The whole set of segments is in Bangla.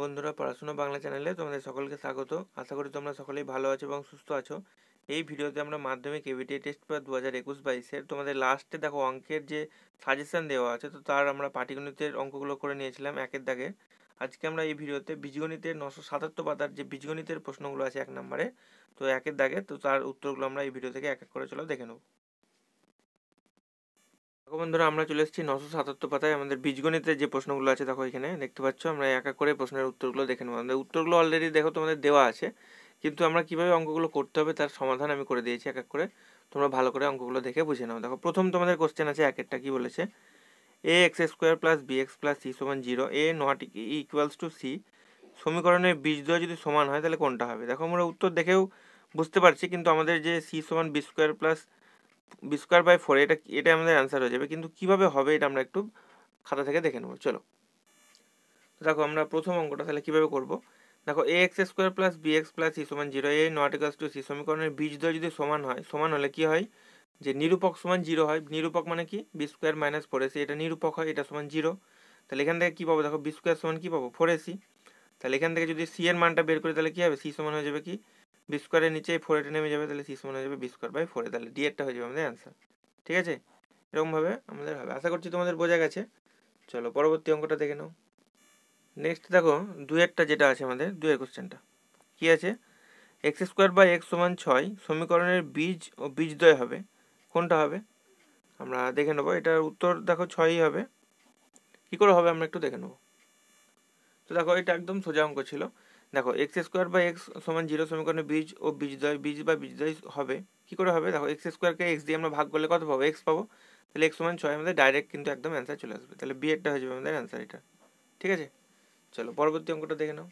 বন্ধুরা পড়াশোনা বাংলা চ্যানেলে তোমাদের সকলকে স্বাগত আশা করি তোমরা সকলেই ভালো আছো এবং সুস্থ আছো এই ভিডিওতে আমরা মাধ্যমিক এভিটি টেস্ট e বা দু হাজার একুশ বাইশের তোমাদের লাস্টে দেখো অঙ্কের যে সাজেশান দেওয়া আছে তো তার আমরা পাটিগণিতের অঙ্কগুলো করে নিয়েছিলাম একের দাগে আজকে আমরা এই ভিডিওতে বীজগণিতের নশো সাতাত্তর পাতার যে বীজগণিতের প্রশ্নগুলো আছে এক নম্বরে তো একের দাগে তো তার উত্তরগুলো আমরা এই ভিডিও থেকে এক এক করে চলো দেখে নেবো দেখো বন্ধুরা আমরা চলে এসেছি নশো সাতাত্তর পাতায় আমাদের বীজগণিতের যে প্রশ্নগুলো আছে দেখো এখানে দেখতে পাচ্ছ আমরা একা করে প্রশ্নের উত্তরগুলো দেখে নেবো আমাদের উত্তরগুলো অলরেডি দেখো তোমাদের দেওয়া আছে কিন্তু আমরা কিভাবে অঙ্কগুলো করতে হবে তার সমাধান আমি করে দিয়েছি এক এক করে তোমরা ভালো করে অঙ্কগুলো দেখে বুঝে নাও দেখো প্রথম তোমাদের কোশ্চেন আছে এক একটা কী বলেছে a x square plus b x plus c সমান zero a not equals to c সমীকরণের বীজ দেওয়া যদি সমান হয় তাহলে কোনটা হবে দেখো আমরা উত্তর দেখেও বুঝতে পারছি কিন্তু আমাদের যে সি সমান b square plus b square by four এটা এটা আমাদের অ্যান্সার হয়ে যাবে কিন্তু কিভাবে হবে এটা আমরা একটু খাতা থেকে দেখে নেবো চলো দেখো আমরা প্রথম অঙ্কটা তাহলে কীভাবে করবো দেখো a x square plus b x plus c সমান zero a not equals to c সমীকরণের বীজ দ্বয় যদি সমান হয় সমান হলে কি হয় যে নিরূপক সমান জিরো হয় নিরূপক মানে কি b square minus four a c এটা নিরূপক হয় এটা সমান জিরো তাহলে এখান থেকে কী পাবো দেখো বি স্কোয়ার সমান কী পাবো ফোর এসি তাহলে এখান থেকে যদি সি এর মানটা বের করি তাহলে কী হবে সি সমান হয়ে যাবে কি বি স্কোয়ারের নিচে ফোর এটা নেমে যাবে তাহলে সিক্স মনে হয়ে যাবে বি স্কোয়ার বাই ফোরে তাহলে ডি এরটা হয়ে যাবে আমাদের অ্যান্সার ঠিক আছে এরকমভাবে আমাদের হবে আশা করছি তোমাদের বোঝা গেছে চলো পরবর্তী অঙ্কটা দেখে নাও নেক্সট দেখো দুয়েরটা যেটা আছে আমাদের দুয়ের কোশ্চেনটা কি আছে এক্স স্কোয়ার বাই এক্স সমান ছয় সমীকরণের বীজ ও বীজদ্বয় হবে কোনটা হবে আমরা দেখে নেবো এটার উত্তর দেখো ছয়ই হবে কি করে হবে আমরা একটু দেখে নেবো তো দেখো এটা একদম সোজা অঙ্ক ছিল দেখো এক্স স্কোয়ার বা এক্স সমান জিরো সমীকরণে বীজ ও বীজদ্বয় বীজ বা বীজদ্বয় হবে কী করে হবে দেখো এক্স স্কোয়ারকে এক্স দিয়ে আমরা ভাগ করলে কত পাবো এক্স পাবো তাহলে এক্স সমান ছয় আমাদের ডাইরেক্ট কিন্তু একদম অ্যান্সার চলে আসবে তাহলে বি একটা হয়ে যাবে আমাদের অ্যান্সার এটা ঠিক আছে চলো পরবর্তী অঙ্কটা দেখে নাও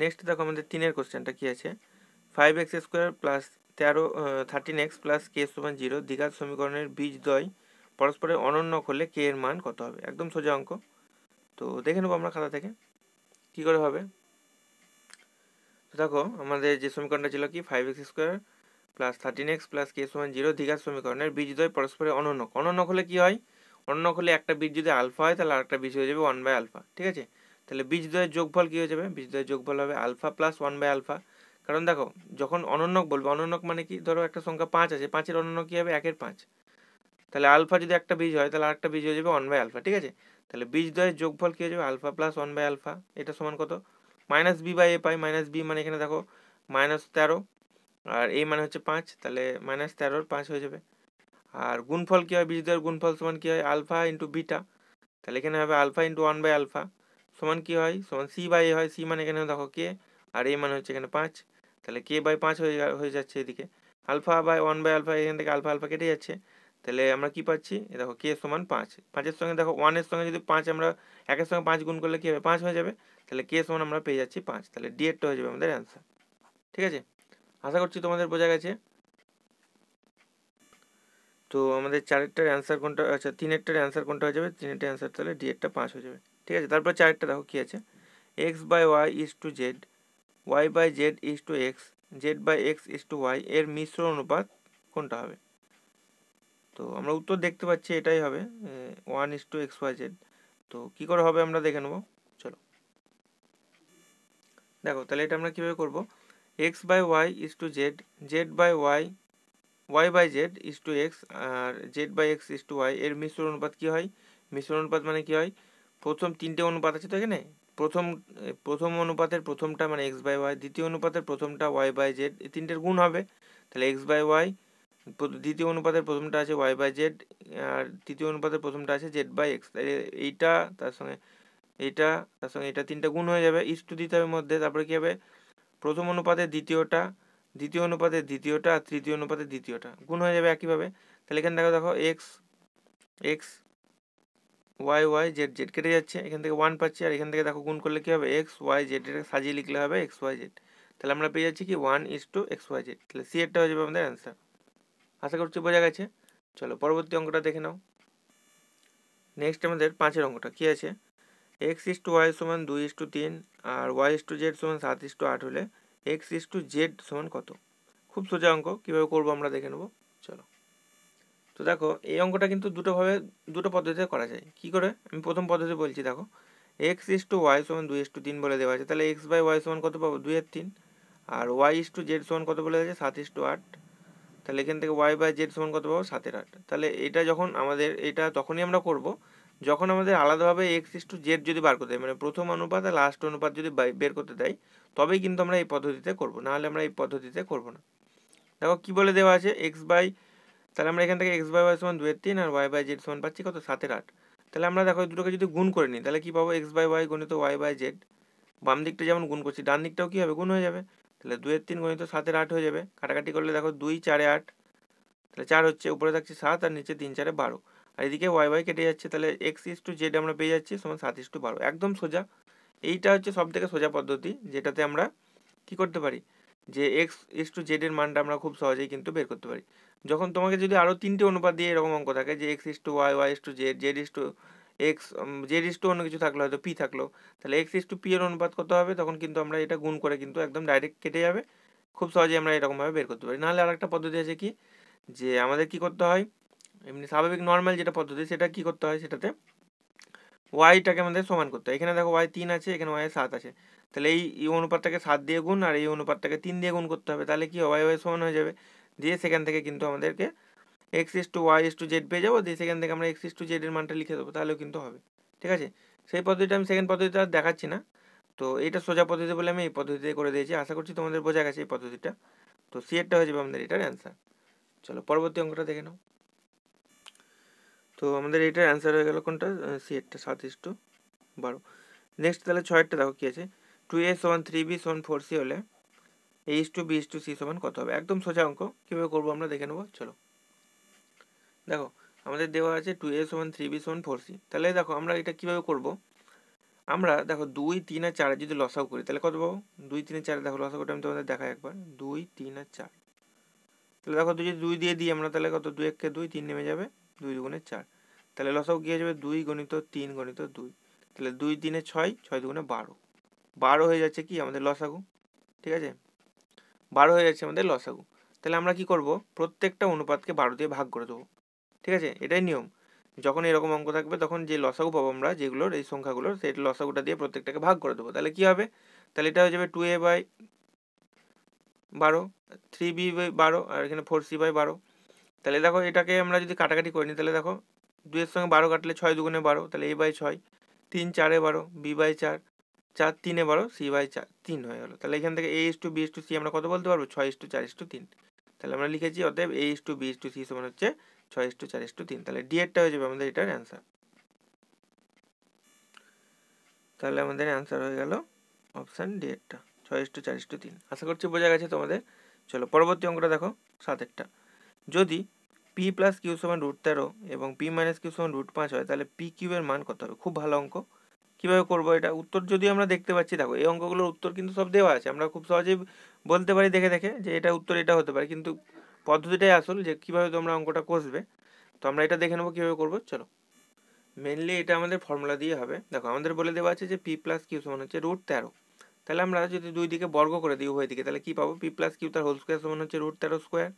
নেক্সট দেখো আমাদের তিনের কোশ্চেনটা কী আছে ফাইভ এক্স স্কোয়ার প্লাস তেরো থার্টিন এক্স প্লাস কে সমান জিরো দীঘার সমীকরণের বীজ দ্বয় পরস্পরের অনন্য করলে কে এর মান কত হবে একদম সোজা অঙ্ক তো দেখে নেবো আমরা খাতা থেকে কী করে হবে তো দেখো আমাদের যে সমীকরণটা ছিল কি five x square plus thirteen x plus k সমান জিরো দীঘার সমীকরণের বীজ দয় পরস্পরের অনন্যক অনন্যক হলে কী হয় অনন্যক হলে একটা বীজ যদি আলফা হয় তাহলে আরেকটা বীজ হয়ে যাবে ওয়ান বাই আলফা ঠিক আছে তাহলে বীজ দয়ের যোগফল কী হয়ে যাবে বীজ দয়ের যোগফল হবে alpha plus one by alpha কারণ দেখো যখন অনন্যক বলবো অনন্যক মানে কি ধরো একটা সংখ্যা পাঁচ আছে পাঁচের অনন্যক কী হবে একের পাঁচ তাহলে আলফা যদি একটা বীজ হয় তাহলে আরেকটা বীজ হয়ে যাবে ওয়ান বাই আলফা ঠিক আছে তাহলে বীজ দয়ের যোগফল কী হয়ে যাবে alpha plus one by alpha এটা সমান কত মাইনাস বি বাই এ পাই মাইনাস বি মানে এখানে দেখো মাইনাস তেরো আর এ মানে হচ্ছে পাঁচ তাহলে মাইনাস তেরোর পাঁচ হয়ে যাবে আর গুণফল কী হয় বীজদ্বয়ের গুণফল সমান কী হয় আলফা ইন্টু বিটা তাহলে এখানে হবে alpha into one by alpha সমান কী হয় সমান সি বাই এ হয় সি মানে এখানে দেখো কে আর এ মানে হচ্ছে এখানে পাঁচ তাহলে কে বাই পাঁচ হয়ে হয়ে যাচ্ছে এদিকে alpha by one by alpha এখান থেকে আলফা আলফা কেটে যাচ্ছে তাহলে আমরা কি পাচ্ছি দেখো কে সমান পাঁচ পাঁচের সঙ্গে দেখো ওয়ানের সঙ্গে যদি পাঁচ আমরা একের সঙ্গে পাঁচ গুণ করলে কী হবে পাঁচ হয়ে যাবে তাহলে কে সমান আমরা পেয়ে যাচ্ছি পাঁচ তাহলে ডি হয়ে যাবে আমাদের অ্যান্সার ঠিক আছে আশা করছি তোমাদের বোঝা গেছে তো আমাদের চারেরটার অ্যান্সার কোনটা আচ্ছা তিনেরটার অ্যান্সার কোনটা হয়ে যাবে তিনেরটার অ্যান্সার তাহলে ডি পাঁচ হয়ে যাবে ঠিক আছে তারপর চারেরটা দেখো কী আছে x by y is to z y by z is to x z by x is to y এর মিশ্র অনুপাত কোনটা হবে তো আমরা উত্তর দেখতে পাচ্ছি এটাই হবে one is to x y z তো কী করে হবে আমরা দেখে নেব চলো দেখো তাহলে এটা আমরা কীভাবে করব x by y is to z z by y y by z is to x আর z by x is to y এর মিশ্র অনুপাত কী হয় মিশ্র অনুপাত মানে কী হয় প্রথম তিনটে অনুপাত আছে তো এখানে প্রথম প্রথম অনুপাতের প্রথমটা মানে এক্স বাই ওয়াই দ্বিতীয় অনুপাতের প্রথমটা ওয়াই বাই জেড এই তিনটের গুণ হবে তাহলে এক্স বাই ওয়াই দ্বিতীয় অনুপাতের প্রথমটা আছে ওয়াই বাই জেড আর তৃতীয় অনুপাতের প্রথমটা আছে জেড বাই এক্স এইটা তার সঙ্গে এইটা তার সঙ্গে এটা তিনটা গুণ হয়ে যাবে ইস টু দিতে হবে মধ্যে তারপরে কী হবে প্রথম অনুপাতের দ্বিতীয়টা দ্বিতীয় অনুপাতের দ্বিতীয়টা আর তৃতীয় অনুপাতের দ্বিতীয়টা গুণ হয়ে যাবে একইভাবে তাহলে এখানে দেখো দেখো x x y y z z কেটে যাচ্ছে এখান থেকে ওয়ান পাচ্ছি আর এখান থেকে দেখো গুণ করলে কী হবে এক্স ওয়াই জেড এটা সাজিয়ে লিখলে হবে এক্স ওয়াই জেড তাহলে আমরা পেয়ে যাচ্ছি কি one is to x y z তাহলে সি এরটা হয়ে যাবে আমাদের অ্যান্সার আশা করছি বোঝা গেছে চলো পরবর্তী অঙ্কটা দেখে নাও নেক্সট আমাদের পাঁচের অঙ্কটা কী আছে এক্স ইস টু ওয়াই সমান দুই ইস টু তিন আর ওয়াই ইস টু জেড সমান সাত ইস টু আট হলে এক্স ইস টু জেড সমান কত খুব সোজা অঙ্ক কীভাবে করবো আমরা দেখে নেবো চলো তো দেখো এই অঙ্কটা কিন্তু দুটোভাবে দুটো পদ্ধতিতে করা যায় কি করে আমি প্রথম পদ্ধতি বলছি দেখো এক্স ইস টু ওয়াই সমান দুই ইস টু তিন বলে দেওয়া আছে তাহলে এক্স বাই ওয়াই সমান কত পাবো দুই এর তিন আর ওয়াই ইস টু জেড সমান কত বলে দেওয়া আছে সাত ইস টু আট তাহলে এখান থেকে ওয়াই বাই জেড সমান কত পাবো সাতের আট তাহলে এটা যখন আমাদের এটা তখনই আমরা করব যখন আমাদের আলাদাভাবে এক্স ইস টু জেড যদি বার করতে দেয় মানে প্রথম অনুপাত আর লাস্ট অনুপাত যদি বের করতে দেয় তবেই কিন্তু আমরা এই পদ্ধতিতে করব নাহলে আমরা এই পদ্ধতিতে করব না দেখো কি বলে দেওয়া আছে এক্স বাই তাহলে আমরা এখান থেকে এক্স বাই ওয়াই সমান দুয়ের তিন আর ওয়াই বাই জেড সমান পাচ্ছি কত সাতের আট তাহলে আমরা দেখো দুটোকে যদি গুণ করে নিই তাহলে কী পাবো এক্স বাই ওয়াই গণিত ওয়াই বাই জেড বাম দিকটা যেমন গুণ করছি ডান দিকটাও কী হবে গুণ হয়ে যাবে তাহলে দুয়ের তিন গণিত সাতের আট হয়ে যাবে কাটাকাটি করলে দেখো দুই চারে আট তাহলে চার হচ্ছে উপরে থাকছে সাত আর নিচে তিন চারে বারো আর এদিকে ওয়াই ওয়াই কেটে যাচ্ছে তাহলে এক্স ইস টু জেড আমরা পেয়ে যাচ্ছি সমান সাত ইস টু বারো একদম সোজা এইটা হচ্ছে সব থেকে সোজা পদ্ধতি যেটাতে আমরা কি করতে পারি যে এক্স ইস টু জেড এর মানটা আমরা খুব সহজেই কিন্তু বের করতে পারি যখন তোমাকে যদি আরও তিনটে অনুপাত দিয়ে এরকম অঙ্ক থাকে যে x is to y y is to z z is to x z is to অন্য কিছু থাকলো হয়তো পি থাকলো তাহলে এক্স ইস টু পি এর অনুপাত কত হবে তখন কিন্তু আমরা এটা গুণ করে কিন্তু একদম ডাইরেক্ট কেটে যাবে খুব সহজেই আমরা এরকমভাবে বের করতে পারি নাহলে আর একটা পদ্ধতি আছে কি যে আমাদের কি করতে হয় এমনি স্বাভাবিক নর্মাল যেটা পদ্ধতি সেটা কি করতে হয় সেটাতে ওয়াইটাকে আমাদের সমান করতে হয় এখানে দেখো ওয়াই তিন আছে এখানে ওয়াই সাত আছে তাহলে এই অনুপাতটাকে সাত দিয়ে গুণ আর এই অনুপাতটাকে তিন দিয়ে গুণ করতে হবে তাহলে কি ওয়াই ওয়াই সমান হয়ে যাবে দিয়ে সেখান থেকে কিন্তু আমাদেরকে x is to y is to z পেয়ে যাবো দিয়ে সেখান থেকে আমরা এক্স ইস টু জেডের মানটা লিখে দেবো তাহলেও কিন্তু হবে ঠিক আছে সেই পদ্ধতিটা আমি সেকেন্ড পদ্ধতিটা দেখাচ্ছি না তো এটা সোজা পদ্ধতি বলে আমি এই পদ্ধতিতে করে দিয়েছি আশা করছি তোমাদের বোঝা গেছে এই পদ্ধতিটা তো সি এরটা হয়ে যাবে আমাদের এটার অ্যান্সার চলো পরবর্তী অঙ্কটা দেখে নাও তো আমাদের এটার অ্যান্সার হয়ে গেল কোনটা সি এরটা সাত ইস টু বারো নেক্সট তাহলে ছয়েরটা দেখো কী আছে টু এ সমান থ্রি বি সমান ফোর সি হলে h two b two c সমান কত হবে একদম সোজা অঙ্ক কীভাবে করবো আমরা দেখে নেবো চলো দেখো আমাদের দেওয়া আছে টু এ সমান থ্রি বি সমান ফোর সি তাহলে দেখো আমরা এটা কীভাবে করব আমরা দেখো দুই তিন আর চারে যদি লসাও করি তাহলে কত পাবো দুই তিন চারে দেখো লসাওটা আমি তোমাদের দেখাই একবার দুই তিন আর চার তাহলে দেখো যদি দুই দিয়ে দিই আমরা তাহলে কত দুই এককে দুই তিন নেমে যাবে দুই দুগুণে চার তাহলে লসাও গিয়ে যাবে দুই গণিত তিন গণিত দুই তাহলে দুই তিনে ছয় ছয় দুগুণে বারো বারো হয়ে যাচ্ছে কি আমাদের লসাগু ঠিক আছে বারো হয়ে যাচ্ছে আমাদের লসাগু তাহলে আমরা কি করব প্রত্যেকটা অনুপাতকে বারো দিয়ে ভাগ করে দেবো ঠিক আছে এটাই নিয়ম যখন এরকম অঙ্ক থাকবে তখন যে লসাগু পাবো আমরা যেগুলোর এই সংখ্যাগুলোর সেই লসাগুটা দিয়ে প্রত্যেকটাকে ভাগ করে দেবো তাহলে কী হবে তাহলে এটা হয়ে যাবে টু এ বাই বারো থ্রি বি বাই বারো আর এখানে ফোর সি বাই বারো তাহলে দেখো এটাকে আমরা যদি কাটাকাটি করি নিই তাহলে দেখো দুয়ের সঙ্গে বারো কাটলে ছয় দুগুণে বারো তাহলে এ বাই ছয় তিন চারে বারো বি বাই চার চার তিনে বারো সি বাই চার তিন হয়ে গেলো তাহলে এখান থেকে a is to b is to c আমরা কত বলতে পারবো ছয় ইস টু চার ইস টু তিন তাহলে আমরা লিখেছি অতএব a is to b is to c সমান হচ্ছে ছয় ইস টু চার ইস টু তিন তাহলে ডি এরটা হয়ে যাবে আমাদের এটার অ্যান্সার তাহলে আমাদের অ্যান্সার হয়ে গেল অপশান ডি এরটা ছয় ইস্টু টু চার ইস টু তিন আশা করছি বোঝা গেছে তোমাদের চলো পরবর্তী অঙ্কটা দেখো সাতেরটা যদি পি প্লাস কিউ সমান রুট তেরো এবং পি মাইনাস কিউ সমান রুট পাঁচ হয় তাহলে পি কিউ এর মান কত হবে খুব ভালো অঙ্ক কীভাবে করবো এটা উত্তর যদি আমরা দেখতে পাচ্ছি দেখো এই অঙ্কগুলোর উত্তর কিন্তু সব দেওয়া আছে আমরা খুব সহজেই বলতে পারি দেখে দেখে যে এটা উত্তর এটা হতে পারে কিন্তু পদ্ধতিটাই আসল যে কীভাবে তোমরা অঙ্কটা কষবে তো আমরা এটা দেখে নেবো কীভাবে করবো চলো মেনলি এটা আমাদের ফর্মুলা দিয়ে হবে দেখো আমাদের বলে দেওয়া আছে যে পি প্লাস কিউ সমান হচ্ছে রুট তেরো তাহলে আমরা যদি দুই দিকে বর্গ করে দিই উভয় দিকে তাহলে কী পাবো পি প্লাস কিউ তার হোল স্কোয়ার সমান হচ্ছে রুট তেরো স্কোয়ার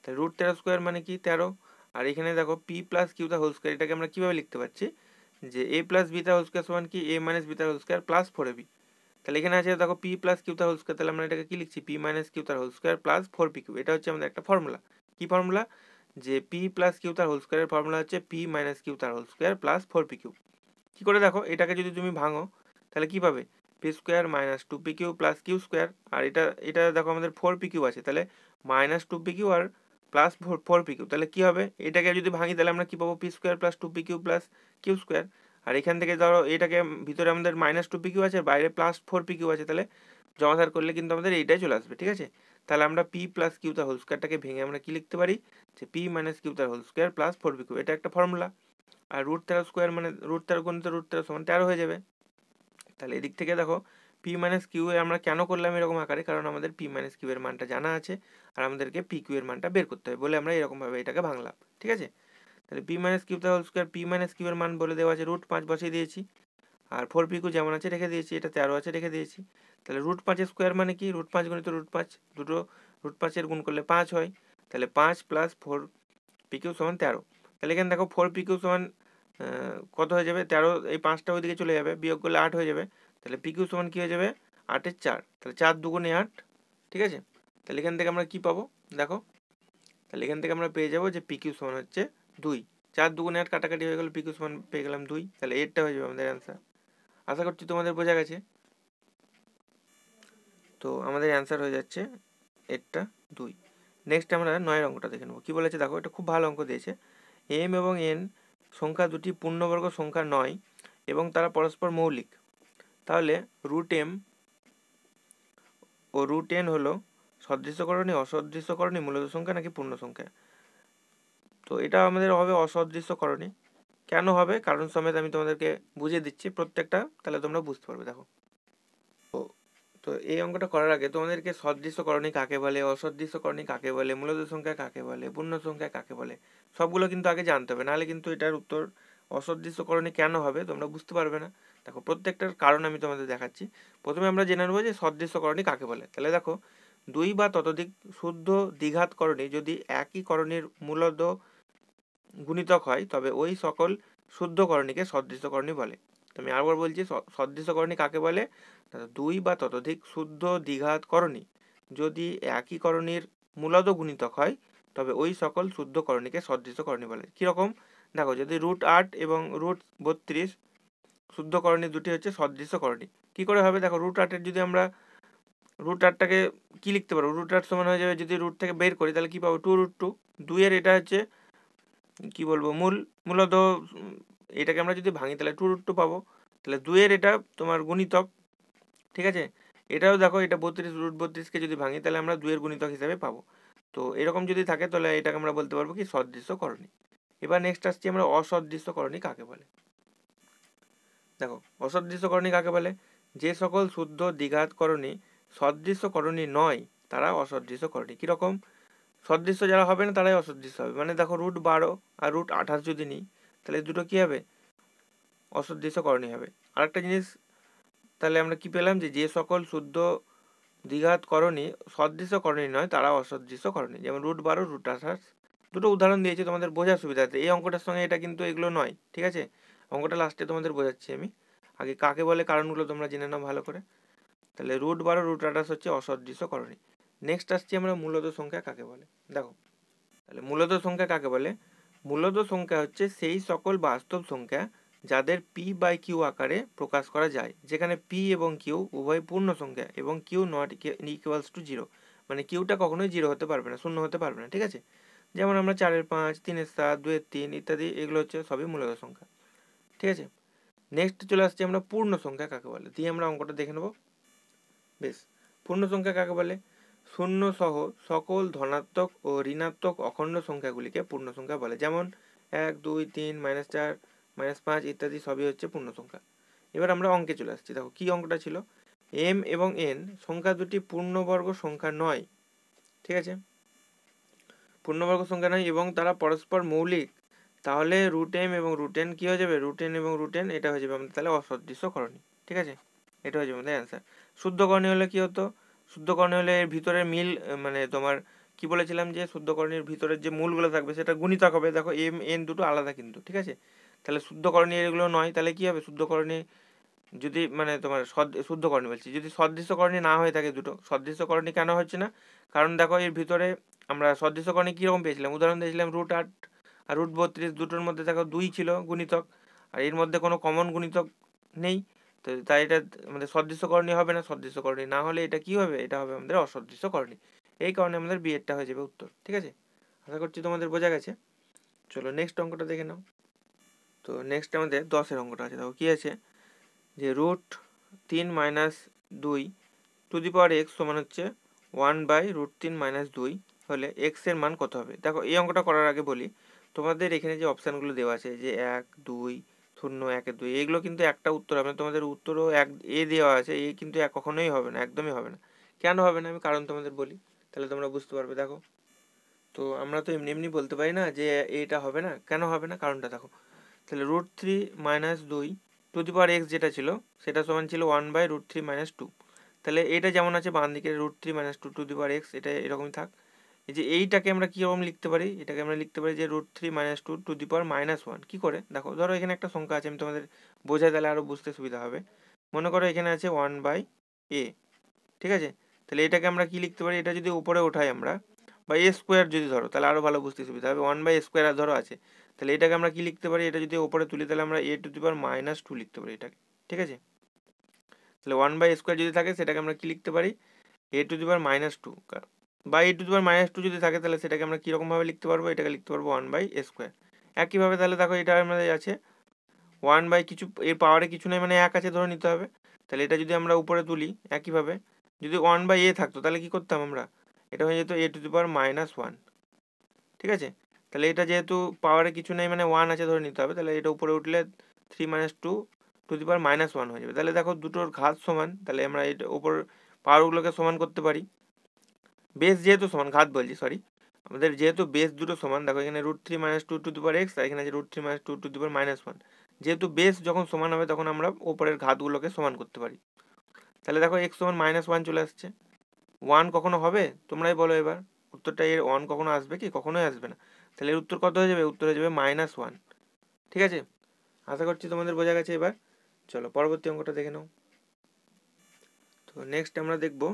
তাহলে রুট তেরো স্কোয়ার মানে কি তেরো আর এখানে দেখো পি প্লাস কিউ তার হোল স্কোয়ার এটাকে আমরা কীভাবে লিখতে পারছি যে এ প্লাস বি তার হোল স্কোয়ার সমান কি এ মাইনাস বি তার whole square plus four b তাহলে এখানে আছে দেখো পি প্লাস কিউ তার হোল স্কোয়ার তাহলে আমরা এটাকে কি লিখছি পি মাইনাস কিউ তার whole square plus four p q এটা হচ্ছে আমাদের একটা ফর্মুলা কি ফর্মুলা যে পি প্লাস কিউ তার হোল স্কোয়ারের ফর্মুলা হচ্ছে পি মাইনাস কিউ তার whole square plus four p q কী করে দেখো এটাকে যদি তুমি ভাঙো তাহলে কী পাবে p square minus two p q plus q square আর এটা এটা দেখো আমাদের ফোর পি কিউ আছে তাহলে মাইনাস টু পি কিউ আর plus four four p q তাহলে কী হবে এটাকে যদি ভাঙি তাহলে আমরা কী পাবো p square plus two p q plus q square আর এখান থেকে ধরো এটাকে ভিতরে আমাদের মাইনাস টু পিকিউ আছে বাইরে প্লাস ফোর পিকিউ আছে তাহলে জমাধার করলে কিন্তু আমাদের এইটাই চলে আসবে ঠিক আছে তাহলে আমরা পি প্লাস কিউ তার হোল স্কোয়ারটাকে ভেঙে আমরা কি লিখতে পারি যে পি মাইনাস কিউ তার whole square plus four p q এটা একটা ফর্মুলা আর রুট তেরো স্কোয়ার মানে রুট তেরো গুণিত রুট তেরো সমান তেরো হয়ে যাবে তাহলে এদিক থেকে দেখো পি মাইনাস কিউ আমরা কেন করলাম এরকম আকারে কারণ আমাদের পি মাইনাস কিউ এর মানটা জানা আছে আর আমাদেরকে পি কিউ এর মানটা বের করতে হবে বলে আমরা এরকমভাবে এটাকে ভাঙলাম ঠিক আছে তাহলে পি মাইনাস কিউ তাহলে হোল স্কোয়ার পি মাইনাস এর মান বলে দেওয়া আছে রুট পাঁচ বসিয়ে দিয়েছি আর ফোর পি যেমন আছে রেখে দিয়েছি এটা তেরো আছে রেখে দিয়েছি তাহলে রুট পাঁচের স্কোয়ার মানে কি রুট পাঁচ গুণিত রুট পাঁচ দুটো রুট পাঁচের গুণ করলে পাঁচ হয় তাহলে পাঁচ প্লাস ফোর পি কিউ সমান তেরো তাহলে এখানে দেখো ফোর পি কিউ সমান কত হয়ে যাবে তেরো এই পাঁচটা ওইদিকে চলে যাবে বিয়োগ করলে আট হয়ে যাবে তাহলে পি কিউ সমান কী হয়ে যাবে আটের চার তাহলে চার দুগুণে আট ঠিক আছে তাহলে এখান থেকে আমরা কি পাবো দেখো তাহলে এখান থেকে আমরা পেয়ে যাবো যে পি কিউ সমান হচ্ছে দুই চার দুগুণে আট কাটাকাটি হয়ে গেল পিকু সমান পেয়ে গেলাম দুই তাহলে এরটা হয়ে যাবে আমাদের অ্যান্সার আশা করছি তোমাদের বোঝা গেছে তো আমাদের অ্যান্সার হয়ে যাচ্ছে এটা দুই নেক্সট আমরা নয়ের অঙ্কটা দেখে নেবো কী বলেছে দেখো এটা খুব ভালো অঙ্ক দিয়েছে এম এবং এন সংখ্যা দুটি পূর্ণবর্গ সংখ্যা নয় এবং তারা পরস্পর মৌলিক তাহলে রুট এম ও রুট এন হলো সদৃশ্যকরণী অসদৃশ্যকরণী মূলত সংখ্যা নাকি পূর্ণ সংখ্যা তো এটা আমাদের হবে অসদৃশ্যকরণে কেন হবে কারণ সমেত আমি তোমাদেরকে বুঝিয়ে দিচ্ছি প্রত্যেকটা তাহলে তোমরা বুঝতে পারবে দেখো তো এই অঙ্কটা করার আগে তোমাদেরকে করণী কাকে বলে অসদৃশ্যকরণী কাকে বলে মূলত সংখ্যা কাকে বলে পূর্ণ সংখ্যা কাকে বলে সবগুলো কিন্তু আগে জানতে হবে নাহলে কিন্তু এটার উত্তর অসদৃশ্যকরণী কেন হবে তোমরা বুঝতে পারবে না দেখো প্রত্যেকটার কারণ আমি তোমাদের দেখাচ্ছি প্রথমে আমরা জেনে নেবো যে করণী কাকে বলে তাহলে দেখো দুই বা ততোধিক শুদ্ধ করণী যদি একই করণের মূলত গুণিতক হয় তবে ওই সকল শুদ্ধকরণীকে সদৃশকরণী বলে আমি আরবার বলছি সদৃশকরণী কাকে বলে দুই বা ততোধিক শুদ্ধ করণী যদি একই করণীর মূলত গুণিতক হয় তবে ওই সকল শুদ্ধকরণীকে সদৃশকরণী বলে কীরকম দেখো যদি রুট আট এবং রুট বত্রিশ শুদ্ধকরণী দুটি হচ্ছে করণী কী করে হবে দেখো রুট আটের যদি আমরা রুট আটটাকে কী লিখতে পারবো রুট আট সমান হয়ে যাবে যদি রুট থেকে বের করি তাহলে কী পাবো টু রুট টু দুইয়ের এটা হচ্ছে কি বলবো মূল মূলত এটাকে আমরা যদি ভাঙি তাহলে টু রুট টু পাবো তাহলে দুয়ের এটা তোমার গুণিতক ঠিক আছে এটাও দেখো এটা বত্রিশ রুট বত্রিশকে যদি ভাঙি তাহলে আমরা দুয়ের গুণিতক হিসাবে পাবো তো এরকম যদি থাকে তাহলে এটাকে আমরা বলতে পারবো কি সদৃশ্য করণী এবার নেক্সট আসছি আমরা অসদৃশ্য করণী কাকে বলে দেখো অসদৃশ্য করণী কাকে বলে যে সকল শুদ্ধ দ্বিঘাত করণী সদৃশ্য করণী নয় তারা অসদৃশ্য করণী কীরকম সদৃশ্য যারা হবে না তারাই অসদৃশ্য হবে মানে দেখো রুট বারো আর রুট আঠাশ যদি নিই তাহলে দুটো কী হবে অসদৃশ্য অসদৃশ্যকরণই হবে আরেকটা জিনিস তাহলে আমরা কি পেলাম যে যে সকল শুদ্ধ দ্বিঘাত করণী সদৃশ্য করণী নয় তারা অসদৃশ্য করণী যেমন রুট বারো রুট আঠাশ দুটো উদাহরণ দিয়েছি তোমাদের বোঝার সুবিধাতে এই অঙ্কটার সঙ্গে এটা কিন্তু এগুলো নয় ঠিক আছে অঙ্কটা লাস্টে তোমাদের বোঝাচ্ছি আমি আগে কাকে বলে কারণগুলো তোমরা জেনে নাও ভালো করে তাহলে রুট বারো রুট আঠাশ হচ্ছে অসদৃশ্য করণী নেক্সট আসছি আমরা মূলত সংখ্যা কাকে বলে দেখো তাহলে মূলত সংখ্যা কাকে বলে মূলত সংখ্যা হচ্ছে সেই সকল বাস্তব সংখ্যা যাদের পি বাই কিউ আকারে প্রকাশ করা যায় যেখানে পি এবং কিউ উভয় পূর্ণ সংখ্যা এবং q not equals to zero মানে কিউটা কখনোই জিরো হতে পারবে না শূন্য হতে পারবে না ঠিক আছে যেমন আমরা চারের পাঁচ তিনের সাত দুয়ের তিন ইত্যাদি এগুলো হচ্ছে সবই মূলত সংখ্যা ঠিক আছে নেক্সট চলে আসছি আমরা পূর্ণ সংখ্যা কাকে বলে দিয়ে আমরা অঙ্কটা দেখে নেব বেশ পূর্ণ সংখ্যা কাকে বলে শূন্য সহ সকল ধনাত্মক ও ঋণাত্মক অখণ্ড সংখ্যাগুলিকে পূর্ণ সংখ্যা বলে যেমন এক দুই তিন মাইনাস চার মাইনাস পাঁচ ইত্যাদি সবই হচ্ছে পূর্ণ সংখ্যা এবার আমরা অঙ্কে চলে আসছি দেখো কি অঙ্কটা ছিল এম এবং এন সংখ্যা দুটি পূর্ণবর্গ সংখ্যা নয় ঠিক আছে পূর্ণবর্গ সংখ্যা নয় এবং তারা পরস্পর মৌলিক তাহলে রুট এম এবং রুট এন কী হয়ে যাবে রুট এন এবং রুট এন এটা হয়ে যাবে আমাদের তাহলে অসদৃশ্য করণী ঠিক আছে এটা হয়ে যাবে আমাদের অ্যান্সার শুদ্ধকরণী হলে কী হতো শুদ্ধকরণী হলে এর ভিতরে মিল মানে তোমার কি বলেছিলাম যে শুদ্ধকরণীর ভিতরের যে মূলগুলো থাকবে সেটা গুণিতক হবে দেখো এম এন দুটো আলাদা কিন্তু ঠিক আছে তাহলে শুদ্ধকরণী এগুলো নয় তাহলে কি হবে শুদ্ধকরণী যদি মানে তোমার শুদ্ধকরণী বলছি যদি সদৃশ্যকরণে না হয়ে থাকে দুটো সদৃশ্যকরণে কেন হচ্ছে না কারণ দেখো এর ভিতরে আমরা সদৃশ্যকরণে কীরকম পেয়েছিলাম উদাহরণ দিয়েছিলাম রুট আট আর রুট বত্রিশ দুটোর মধ্যে দেখো দুই ছিল গুণিতক আর এর মধ্যে কোনো কমন গুণিতক নেই তো তাই এটা আমাদের সদৃশ্যকরণী হবে না সদৃশ্যকরণী না হলে এটা কি হবে এটা হবে আমাদের অসদৃশ্যকরণী এই কারণে আমাদের বিয়েরটা হয়ে যাবে উত্তর ঠিক আছে আশা করছি তোমাদের বোঝা গেছে চলো নেক্সট অঙ্কটা দেখে নাও তো নেক্সট আমাদের দশের অঙ্কটা আছে দেখো কী আছে যে রুট তিন মাইনাস দুই টু দি পাওয়ার এক্স সমান হচ্ছে ওয়ান বাই রুট তিন মাইনাস দুই হলে এক্সের মান কত হবে দেখো এই অঙ্কটা করার আগে বলি তোমাদের এখানে যে অপশানগুলো দেওয়া আছে যে এক দুই শূন্য এক দুই এগুলো কিন্তু একটা উত্তর হবে না তোমাদের উত্তরও এক এ দেওয়া আছে এ কিন্তু এক কখনোই হবে না একদমই হবে না কেন হবে না আমি কারণ তোমাদের বলি তাহলে তোমরা বুঝতে পারবে দেখো তো আমরা তো এমনি এমনি বলতে পারি না যে এটা হবে না কেন হবে না কারণটা দেখো তাহলে রুট থ্রি মাইনাস দুই টু দি পাওয়ার এক্স যেটা ছিল সেটা সমান ছিল one by root three minus two তাহলে এটা যেমন আছে বাম দিকে root three minus two to the power x এটা এরকমই থাক এই যে এইটাকে আমরা কীরকম লিখতে পারি এটাকে আমরা লিখতে পারি যে root three minus two to the power minus one কী করে দেখো ধরো এখানে একটা সংখ্যা আছে আমি তোমাদের বোঝাই তাহলে আরও বুঝতে সুবিধা হবে মনে করো এখানে আছে ওয়ান বাই এ ঠিক আছে তাহলে এটাকে আমরা কী লিখতে পারি এটা যদি উপরে ওঠাই আমরা বা এ স্কোয়ার যদি ধরো তাহলে আরও ভালো বুঝতে সুবিধা হবে ওয়ান বাই স্কোয়ার আর ধরো আছে তাহলে এটাকে আমরা কী লিখতে পারি এটা যদি ওপরে তুলি তাহলে আমরা a to the power minus two লিখতে পারি এটাকে ঠিক আছে তাহলে ওয়ান বাই স্কোয়ার যদি থাকে সেটাকে আমরা কী লিখতে পারি a to the power minus two by a to the minus two যদি থাকে তাহলে সেটাকে আমরা কীরকমভাবে লিখতে পারবো এটাকে লিখতে পারবো ওয়ান বাই এ স্কোয়ার একইভাবে তাহলে দেখো এটা আমাদের আছে ওয়ান বাই কিছু এর পাওয়ারে কিছু নেই মানে এক আছে ধরে নিতে হবে তাহলে এটা যদি আমরা উপরে তুলি একইভাবে যদি ওয়ান বাই এ থাকতো তাহলে কি করতাম আমরা এটা হয়ে যেত a to the minus one ঠিক আছে তাহলে এটা যেহেতু পাওয়ারে কিছু নেই মানে ওয়ান আছে ধরে নিতে হবে তাহলে এটা উপরে উঠলে থ্রি মাইনাস টু টু দু পাওয়ার মাইনাস ওয়ান হয়ে যাবে তাহলে দেখো দুটোর ঘাত সমান তাহলে আমরা এটা উপর পাওয়ারগুলোকে সমান করতে পারি বেস যেহেতু সমান ঘাত বলছি সরি আমাদের যেহেতু বেস দুটো সমান দেখো এখানে root three minus two to দুবার এক্স আর এখানে আছে root three minus two to দুবার মাইনাস ওয়ান যেহেতু বেস যখন সমান হবে তখন আমরা ওপরের ঘাতগুলোকে সমান করতে পারি তাহলে দেখো এক্স সমান মাইনাস ওয়ান চলে আসছে ওয়ান কখনো হবে তোমরাই বলো এবার উত্তরটা এর ওয়ান কখনো আসবে কি কখনোই আসবে না তাহলে এর উত্তর কত হয়ে যাবে উত্তর হয়ে যাবে মাইনাস ওয়ান ঠিক আছে আশা করছি তোমাদের বোঝা গেছে এবার চলো পরবর্তী অঙ্কটা দেখে নাও তো নেক্সট আমরা দেখবো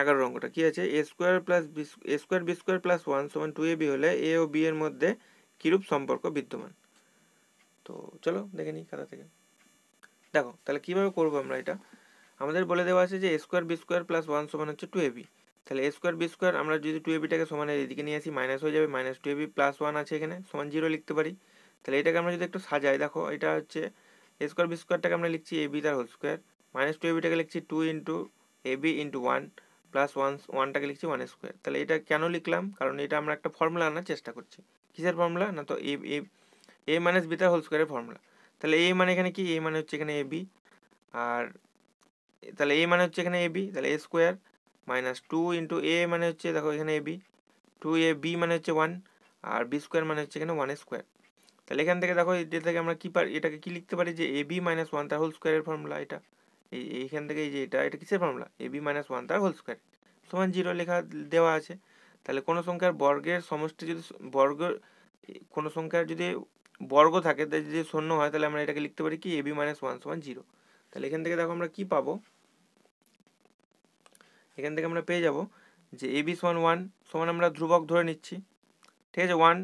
এগারো অঙ্কটা কী আছে a square plus b a square b square plus one সমান টু এ বি হলে এ ও বি এর মধ্যে কীরূপ সম্পর্ক বিদ্যমান তো চলো দেখে নিই খাতা থেকে দেখো তাহলে কীভাবে করবো আমরা এটা আমাদের বলে দেওয়া আছে যে a square b square plus one সমান হচ্ছে টু এ বি তাহলে এ স্কোয়ার বি স্কোয়ার আমরা যদি টু এ বিটাকে সমান এদিকে নিয়ে আসি মাইনাস হয়ে যাবে minus two a b plus one আছে এখানে সমান জিরো লিখতে পারি তাহলে এটাকে আমরা যদি একটু সাজাই দেখো এটা হচ্ছে এ স্কোয়ার বি স্কোয়ারটাকে আমরা লিখছি এ বি তার whole square minus two a বিটাকে লিখছি two into a b into one plus one ওয়ানটাকে লিখছি ওয়ান স্কোয়ার তাহলে এটা কেন লিখলাম কারণ এটা আমরা একটা ফর্মুলা আনার চেষ্টা করছি কিসের ফর্মুলা না তো এ এ এ মাইনাস তার হোল স্কোয়ারের ফর্মুলা তাহলে এ মানে এখানে কি এ মানে হচ্ছে এখানে এ বি আর তাহলে এ মানে হচ্ছে এখানে এ বি তাহলে a square minus two into a মানে হচ্ছে দেখো এখানে a b two a b মানে হচ্ছে ওয়ান আর বি স্কোয়ার মানে হচ্ছে এখানে ওয়ান স্কোয়ার তাহলে এখান থেকে দেখো এটা থেকে আমরা কী পারি এটাকে কী লিখতে পারি যে এ বি মাইনাস ওয়ান তার হোল স্কোয়ারের ফর্মুলা এটা এই এইখান থেকে এই যে এটা এটা কিসের formula a b minus one তার হোল স্কোয়ার সমান জিরো লেখা দেওয়া আছে তাহলে কোনো সংখ্যার বর্গের সমষ্টি যদি বর্গ কোনো সংখ্যার যদি বর্গ থাকে যদি শূন্য হয় তাহলে আমরা এটাকে লিখতে পারি কি এবি মাইনাস ওয়ান সমান জিরো তাহলে এখান থেকে দেখো আমরা কি পাবো এখান থেকে আমরা পেয়ে যাব যে এবি সমান ওয়ান সমান আমরা ধ্রুবক ধরে নিচ্ছি ঠিক আছে ওয়ান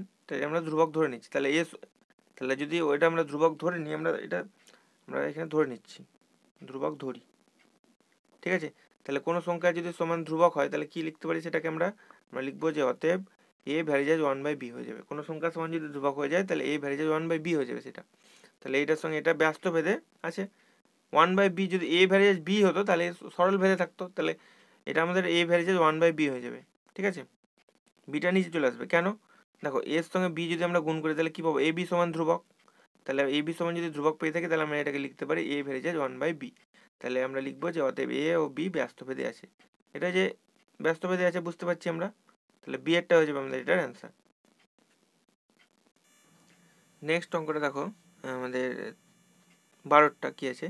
আমরা ধ্রুবক ধরে নিচ্ছি তাহলে এস তাহলে যদি ওইটা আমরা ধ্রুবক ধরে নিই আমরা এটা আমরা এখানে ধরে নিচ্ছি ধ্রুবক ধরি ঠিক আছে তাহলে কোনো সংখ্যা যদি সমান ধ্রুবক হয় তাহলে কি লিখতে পারি সেটাকে আমরা আমরা লিখবো যে অতএব a varies as one by b হয়ে যাবে কোনো সংখ্যা সমান যদি ধ্রুবক হয়ে যায় তাহলে a varies as one by b হয়ে যাবে সেটা তাহলে এইটার সঙ্গে এটা ব্যস্ত ভেদে আছে ওয়ান বাই বি যদি এ ভ্যারিজাজ বি হতো তাহলে সরল ভেদে থাকতো তাহলে এটা আমাদের a varies as one by b হয়ে যাবে ঠিক আছে বিটা নিচে চলে আসবে কেন দেখো এর সঙ্গে বি যদি আমরা গুণ করি তাহলে কী পাবো এ বি সমান ধ্রুবক তাহলে এ বি সমান যদি ধ্রুবক পেয়ে থাকে তাহলে আমরা এটাকে লিখতে পারি a varies as one by b তাহলে আমরা লিখবো যে অতএব এ ও বি ব্যস্তভেদে আছে এটা যে ব্যস্তভেদে আছে বুঝতে পারছি আমরা তাহলে বি এরটা হয়ে যাবে আমাদের এটার অ্যান্সার নেক্সট অঙ্কটা দেখো আমাদের বারোটা কি আছে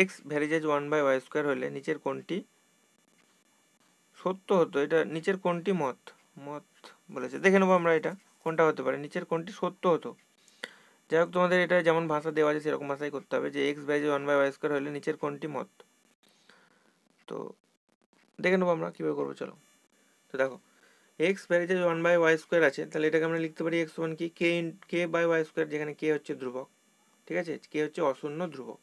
x varies as one by y square হলে নিচের কোনটি সত্য হতো এটা নিচের কোনটি মত মত বলেছে দেখে নেবো আমরা এটা কোনটা হতে পারে নিচের কোনটি সত্য হতো যাই হোক তোমাদের এটা যেমন ভাষা দেওয়া আছে সেরকম ভাষাই করতে হবে যে x by one by y square হলে নিচের কোনটি মত তো দেখে নেবো আমরা কীভাবে করবো চলো তো দেখো এক্স যে ওয়ান বাই ওয়াই স্কোয়ার আছে তাহলে এটাকে আমরা লিখতে পারি এক্স ওয়ান কি k k by y square যেখানে কে হচ্ছে ধ্রুবক ঠিক আছে কে হচ্ছে অশূন্য ধ্রুবক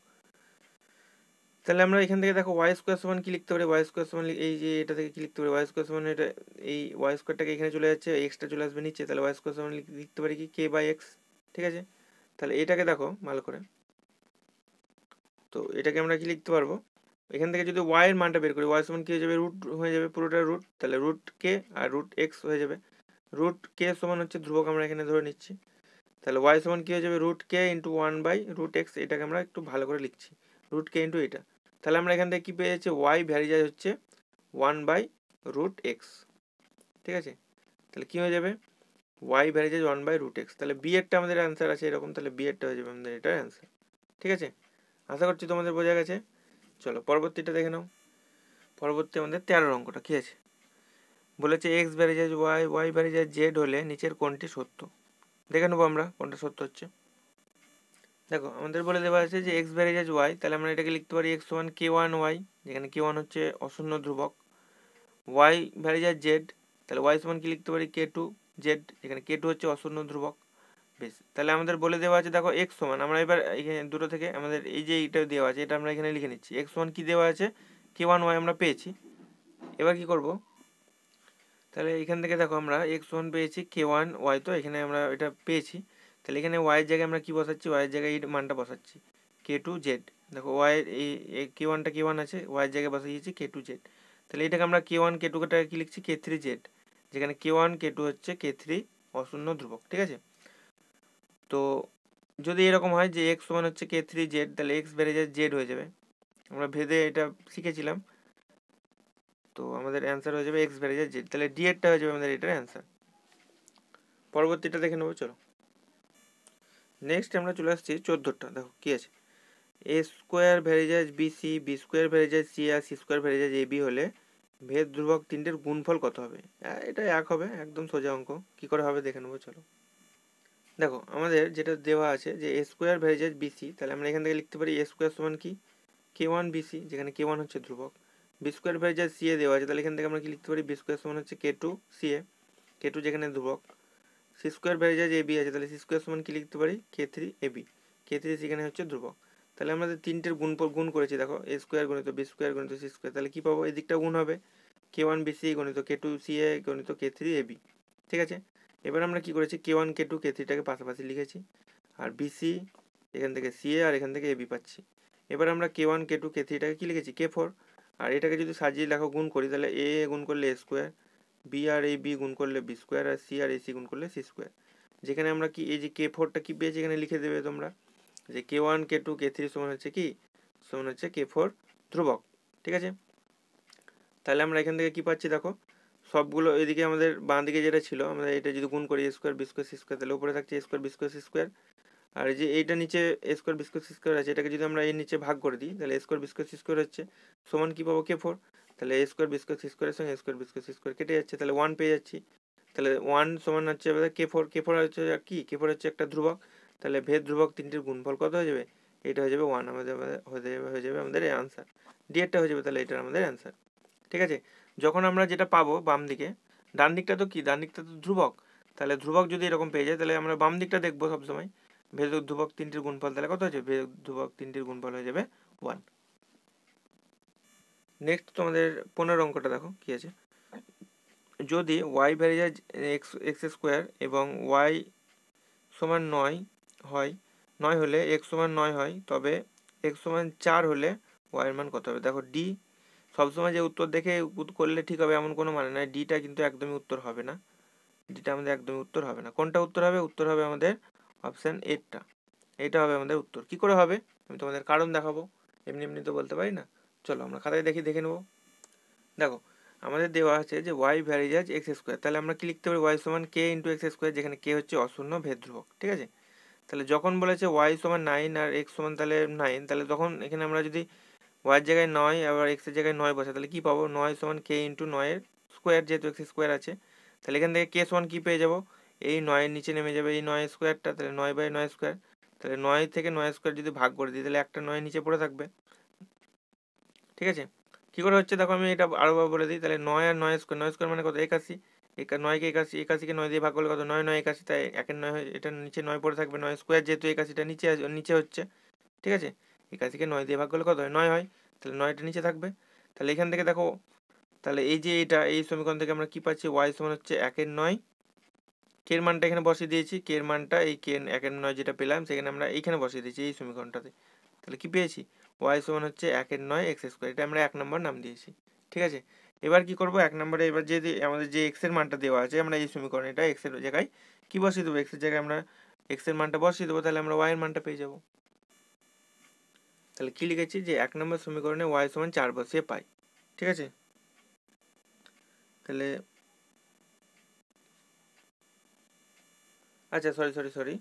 তাহলে আমরা এখান থেকে দেখো ওয়াই স্কোয়ার সমান কি লিখতে পারি ওয়াই স্কোয়ার সমান এই যে এটা থেকে কি লিখতে পারি ওয়াই স্কোয়ার সমান এটা এই ওয়াই স্কোয়ারটাকে এখানে চলে যাচ্ছে এক্সটা চলে আসবে নিচে তাহলে ওয়াই স্কোয়ার সমান লিখতে পারি কি কে বাই এক্স ঠিক আছে তাহলে এটাকে দেখো ভালো করে তো এটাকে আমরা কি লিখতে পারবো এখান থেকে যদি এর মানটা বের করি ওয়াই সমান কী হয়ে যাবে রুট হয়ে যাবে পুরোটা রুট তাহলে রুট কে আর রুট এক্স হয়ে যাবে রুট কে সমান হচ্ছে ধ্রুবক আমরা এখানে ধরে নিচ্ছি তাহলে ওয়াই সমান কী হয়ে যাবে root k into one by root x এটাকে আমরা একটু ভালো করে লিখছি রুট কে ইন্টু এটা তাহলে আমরা এখান থেকে কী পেয়ে যাচ্ছি ওয়াই ভ্যারি হচ্ছে ওয়ান বাই রুট এক্স ঠিক আছে তাহলে কী হয়ে যাবে y varies as one by root x তাহলে বি এরটা আমাদের অ্যান্সার আছে এরকম তাহলে বি এরটা হয়ে যাবে আমাদের এটার অ্যান্সার ঠিক আছে আশা করছি তোমাদের বোঝা গেছে চলো পরবর্তীটা দেখে নাও পরবর্তী আমাদের তেরো অঙ্কটা কী আছে বলেছে x varies as y y varies as z হলে নিচের কোনটি সত্য দেখে নেবো আমরা কোনটা সত্য হচ্ছে দেখো আমাদের বলে দেওয়া আছে যে এক্স ভ্যারিজেজ ওয়াই তাহলে আমরা এটাকে লিখতে পারি x one k one y যেখানে কে ওয়ান হচ্ছে অশূন্য ধ্রুবক ওয়াই ভ্যারিজেজ জেড তাহলে ওয়াই সমান কি লিখতে পারি কে টু জেড এখানে কে টু হচ্ছে অশূন্য ধ্রুবক বেশ তাহলে আমাদের বলে দেওয়া আছে দেখো এক্স সমান আমরা এবার এখানে দুটো থেকে আমাদের এই যে এইটা দেওয়া আছে এটা আমরা এখানে লিখে নিচ্ছি এক্স ওয়ান কী দেওয়া আছে কে ওয়ান ওয়াই আমরা পেয়েছি এবার কি করব তাহলে এখান থেকে দেখো আমরা এক্স ওয়ান পেয়েছি কে ওয়ান ওয়াই তো এখানে আমরা এটা পেয়েছি তাহলে এখানে ওয়াইয়ের জায়গায় আমরা কি বসাচ্ছি ওয়াইয়ের জায়গায় এই মানটা বসাচ্ছি কে টু জেড দেখো ওয়াই এই কে ওয়ানটা কে ওয়ান আছে ওয়াইয়ের জায়গায় বসিয়েছি কে টু জেড তাহলে এটাকে আমরা কে ওয়ান কে টুটাকে কী লিখছি কে থ্রি জেড যেখানে কে ওয়ান কে টু হচ্ছে কে থ্রি অশূন্য ধ্রুবক ঠিক আছে তো যদি এরকম হয় যে এক্স ওয়ান হচ্ছে কে থ্রি জেড তাহলে এক্স বেড়ে যায় জেড হয়ে যাবে আমরা ভেদে এটা শিখেছিলাম তো আমাদের অ্যান্সার হয়ে যাবে এক্স বেড়ে যায় জেড তাহলে ডি এডটা হয়ে যাবে আমাদের এটার অ্যান্সার পরবর্তীটা দেখে নেবো চলো নেক্সট আমরা চলে আসছি চোদ্দোটা দেখো কী আছে a square varies as b c b square varies as c আর c square varies as a b হলে ভেদ ধ্রুবক তিনটের গুণফল কত হবে এটা এক হবে একদম সোজা অঙ্ক কি করে হবে দেখে নেবো চলো দেখো আমাদের যেটা দেওয়া আছে যে এ স্কোয়ার ভ্যারিজেস বিসি তাহলে আমরা এখান থেকে লিখতে পারি এ স্কোয়ার সমান কি কে ওয়ান বিসি যেখানে কে ওয়ান হচ্ছে ধ্রুবক b square varies as c a দেওয়া আছে তাহলে এখান থেকে আমরা কি লিখতে পারি বি স্কোয়ার সমান হচ্ছে k two c a k two যেখানে ধ্রুবক c square varies as a b আছে তাহলে সি স্কোয়ার সমান কি লিখতে পারি k three a b k three সেখানে হচ্ছে ধ্রুবক তাহলে আমাদের তিনটের গুণ পর গুণ করেছি দেখো এ স্কোয়ার গণিত বি স্কোয়ার গণিত সি স্কোয়ার তাহলে কী পাবো এদিকটা গুণ হবে কে ওয়ান বি সি গণিত কে টু সি এ গণিত কে থ্রি এ বি ঠিক আছে এবার আমরা কী করেছি কে ওয়ান কে টু কে থ্রিটাকে পাশাপাশি লিখেছি আর বি সি এখান থেকে সি এ আর এখান থেকে এ বি পাচ্ছি এবার আমরা কে ওয়ান কে টু কে থ্রিটাকে কী লিখেছি কে ফোর আর এটাকে যদি সাজিয়ে লেখো গুণ করি তাহলে এ গুণ করলে এ স্কোয়ার বি আর এ বি গুণ করলে বি স্কোয়ার আর সি আর এ সি গুণ করলে সি স্কোয়ার যেখানে আমরা কি এই যে কে ফোরটা কী পেয়েছি এখানে লিখে দেবে তোমরা যে k one k two k three সমান হচ্ছে কি সমান হচ্ছে কে ফোর ধ্রুবক ঠিক আছে তাহলে আমরা এখান থেকে কি পাচ্ছি দেখো সবগুলো এদিকে আমাদের বাঁ দিকে যেটা ছিল আমরা এটা যদি গুণ করি square b square c square তাহলে উপরে থাকছে square b square c square আর যে এইটা নিচে square b square c square আছে এটাকে যদি আমরা এর নিচে ভাগ করে দিই তাহলে square b square c square হচ্ছে সমান কী পাবো কে ফোর তাহলে স্কোয়ার বি স্কোয়ার সি স্কোয়ারের সঙ্গে square b square c square কেটে যাচ্ছে তাহলে ওয়ান পেয়ে যাচ্ছি তাহলে ওয়ান সমান হচ্ছে কে ফোর কে ফোর হচ্ছে কি কে ফোর হচ্ছে একটা ধ্রুবক তাহলে ভেদ ধ্রুবক তিনটির গুণফল কত হয়ে যাবে এটা হয়ে যাবে ওয়ান আমাদের হয়ে যাবে হয়ে যাবে আমাদের অ্যান্সার ডিয়ারটা হয়ে যাবে তাহলে এটা আমাদের অ্যান্সার ঠিক আছে যখন আমরা যেটা পাবো বাম দিকে ডান দিকটা তো কি ডান দিকটা তো ধ্রুবক তাহলে ধ্রুবক যদি এরকম পেয়ে যায় তাহলে আমরা বাম দিকটা দেখবো সবসময় ভেদ ধ্রুবক তিনটির গুণফল তাহলে কত হয়েছে ভেদ ধ্রুবক তিনটির গুণফল হয়ে যাবে ওয়ান নেক্সট তোমাদের পনেরো অঙ্কটা দেখো কী আছে যদি ওয়াই যায় এক্স এক্স স্কোয়ার এবং ওয়াই সমান নয় হয় নয় হলে এক সমান নয় হয় তবে এক সমান চার হলে ওয়াইয়ের মান কত হবে দেখো ডি সবসময় যে উত্তর দেখে করলে ঠিক হবে এমন কোনো মানে নয় ডিটা কিন্তু একদমই উত্তর হবে না ডিটা আমাদের একদমই উত্তর হবে না কোনটা উত্তর হবে উত্তর হবে আমাদের অপশান এটটা এটা হবে আমাদের উত্তর কি করে হবে আমি তোমাদের কারণ দেখাবো এমনি এমনি তো বলতে পারি না চলো আমরা খাতায় দেখি দেখে নেবো দেখো আমাদের দেওয়া আছে যে ওয়াই ভ্যারিজ এক্স স্কোয়ার তাহলে আমরা কি লিখতে পারি ওয়াই সমান কে ইন্টু এক্স স্কোয়ার যেখানে কে হচ্ছে অশূন্য ভেদ্রুবক ঠিক আছে তাহলে যখন বলেছে ওয়াই সমান নাইন আর এক্স সমান তাহলে নাইন তাহলে তখন এখানে আমরা যদি ওয়াইয়ের জায়গায় নয় আবার এক্সের জায়গায় নয় বসে তাহলে কী পাবো নয় সমান কে ইন্টু নয়ের স্কোয়ার যেহেতু এক্স স্কোয়ার আছে তাহলে এখান থেকে কে সমান কী পেয়ে যাবো এই নয়ের নিচে নেমে যাবে এই নয় স্কোয়ারটা তাহলে নয় বাই নয় স্কোয়ার তাহলে নয় থেকে নয় স্কোয়ার যদি ভাগ করে দিই তাহলে একটা নয় নিচে পড়ে থাকবে ঠিক আছে কী করে হচ্ছে দেখো আমি এটা আরও বলে দিই তাহলে নয় আর নয় স্কোয়ার নয় স্কোয়ার মানে কত একাশি নয়কে একাশি একাশিকে নয় দিয়ে ভাগ করলে কত নয় নয় একাশি তাই একের নয় এটা নিচে নয় পড়ে থাকবে নয় স্কোয়ার যেহেতু একাশিটা নিচে নিচে হচ্ছে ঠিক আছে একাশিকে নয় দিয়ে ভাগ করলে কত হয় নয় হয় তাহলে নয়টা নিচে থাকবে তাহলে এখান থেকে দেখো তাহলে এই যে এটা এই সমীকরণ থেকে আমরা কী পাচ্ছি ওয়াই সমান হচ্ছে একের নয় কের মানটা এখানে বসিয়ে দিয়েছি কের মানটা এই কে একের নয় যেটা পেলাম সেখানে আমরা এইখানে বসিয়ে দিয়েছি এই সমীকরণটাতে তাহলে কী পেয়েছি ওয়াই সমান হচ্ছে একের নয় এক্স স্কোয়ার এটা আমরা এক নম্বর নাম দিয়েছি ঠিক আছে এবার কি করব এক নম্বরে এবার যে আমাদের যে এক্স এর মানটা দেওয়া আছে আমরা এই সমীকরণ এটা এক্স এর জায়গায় কি বসিয়ে দেবো এক্স এর জায়গায় আমরা এক্স এর মানটা বসিয়ে দেবো তাহলে আমরা ওয়াই এর মানটা পেয়ে যাব তাহলে কি লিখেছি যে এক নম্বর সমীকরণে ওয়াই সমান চার বসিয়ে পাই ঠিক আছে তাহলে আচ্ছা সরি সরি সরি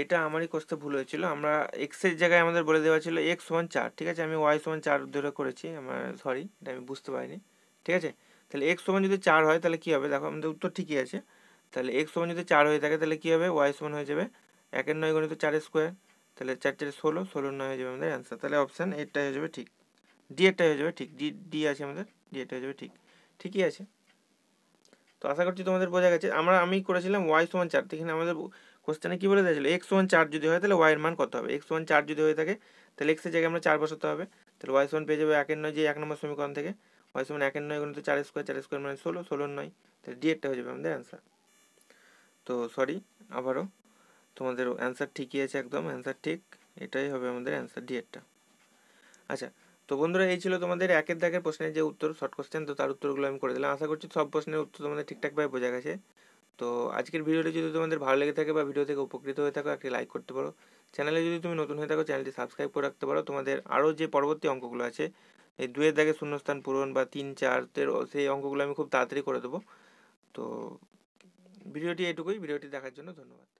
এটা আমারই করতে ভুল হয়েছিল আমরা এক্সের জায়গায় আমাদের বলে দেওয়া ছিল এক্স ওয়ান চার ঠিক আছে আমি ওয়াই সমান চার ধরে করেছি আমার সরি এটা আমি বুঝতে পারিনি ঠিক আছে তাহলে এক্স সমান যদি চার হয় তাহলে কী হবে দেখো আমাদের উত্তর ঠিকই আছে তাহলে এক্স সমান যদি চার হয়ে থাকে তাহলে কী হবে ওয়াই সমান হয়ে যাবে একের নয় গণিত চার স্কোয়ার তাহলে চার চার ষোলো ষোলো নয় হয়ে যাবে আমাদের অ্যান্সার তাহলে অপশান এরটাই হয়ে যাবে ঠিক ডি এরটাই হয়ে যাবে ঠিক ডি ডি আছে আমাদের ডি এরটা হয়ে যাবে ঠিক ঠিকই আছে তো আশা করছি তোমাদের বোঝা গেছে আমরা আমি করেছিলাম ওয়াই সমান চার এখানে আমাদের কোশ্চেনে কী বলে দিয়েছিল এক্স ওয়ান চার যদি হয় তাহলে ওয়াইয়ের মান কত হবে এক্স ওয়ান চার যদি হয়ে থাকে তাহলে এক্সের জায়গায় আমরা চার বসাতে হবে তাহলে ওয়াই সমান পেয়ে যাবে একের নয় যে এক নম্বর সমীকরণ থেকে হয় সমান একের নয় গুণিত চার স্কোয়ার চার স্কোয়ার মানে ষোলো ষোলোর নয় তাহলে ডি এরটা হয়ে যাবে আমাদের অ্যান্সার তো সরি আবারও তোমাদের অ্যান্সার ঠিকই আছে একদম অ্যান্সার ঠিক এটাই হবে আমাদের অ্যান্সার ডি এরটা আচ্ছা তো বন্ধুরা এই ছিল তোমাদের একের দাগের প্রশ্নের যে উত্তর শর্ট কোশ্চেন তো তার উত্তরগুলো আমি করে দিলাম আশা করছি সব প্রশ্নের উত্তর তোমাদের ঠিকঠাকভাবে বোঝা গেছে তো আজকের ভিডিওটি যদি তোমাদের ভালো লেগে থাকে বা ভিডিও থেকে উপকৃত হয়ে থাকো একটি লাইক করতে পারো চ্যানেলে যদি তুমি নতুন হয়ে থাকো চ্যানেলটি সাবস্ক্রাইব করে রাখতে পারো তোমাদের আরও যে পরবর্তী অঙ্কগুলো আছে এই দুয়ের দাগে শূন্যস্থান পূরণ বা তিন চারের সেই অঙ্কগুলো আমি খুব তাড়াতাড়ি করে দেবো তো ভিডিওটি এটুকুই ভিডিওটি দেখার জন্য ধন্যবাদ